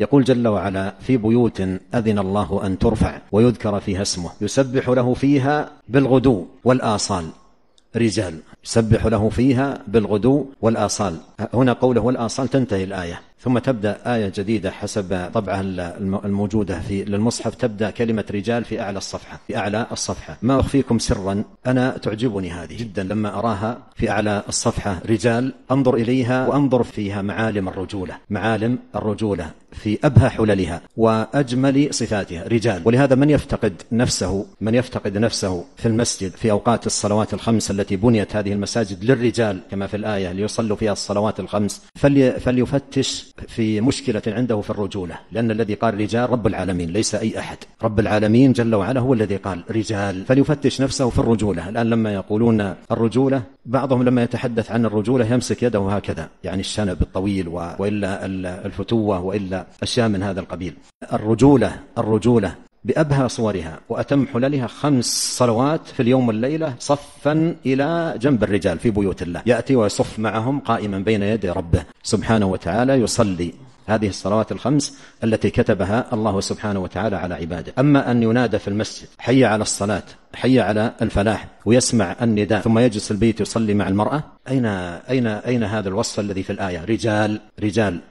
يقول جل وعلا في بيوت أذن الله أن ترفع ويذكر فيها اسمه يسبح له فيها بالغدو والآصال رجال يسبح له فيها بالغدو والآصال هنا قوله والآصال تنتهي الآية ثم تبدأ آية جديدة حسب طبعها الموجودة في للمصحف تبدأ كلمة رجال في أعلى الصفحة في أعلى الصفحة ما أخفيكم سرا أنا تعجبني هذه جدا لما أراها في أعلى الصفحة رجال أنظر إليها وأنظر فيها معالم الرجولة معالم الرجولة في أبهى حللها وأجمل صفاتها رجال ولهذا من يفتقد نفسه من يفتقد نفسه في المسجد في أوقات الصلوات الخمس التي بنيت هذه المساجد للرجال كما في الآية ليصلوا فيها الصلوات الخمس فلي فليفتش في مشكلة عنده في الرجولة لأن الذي قال رجال رب العالمين ليس أي أحد رب العالمين جل وعلا هو الذي قال رجال فليفتش نفسه في الرجولة الآن لما يقولون الرجولة بعضهم لما يتحدث عن الرجولة يمسك يده هكذا يعني الشنب الطويل وإلا الفتوة وإلا أشياء من هذا القبيل الرجولة الرجولة بأبهى صورها وأتم حللها خمس صلوات في اليوم والليلة صفا إلى جنب الرجال في بيوت الله يأتي ويصف معهم قائما بين يدي ربه سبحانه وتعالى يصلي هذه الصلوات الخمس التي كتبها الله سبحانه وتعالى على عباده أما أن ينادى في المسجد حي على الصلاة حي على الفلاح ويسمع النداء ثم يجلس البيت يصلي مع المرأة أين أين أين هذا الوصف الذي في الآية رجال رجال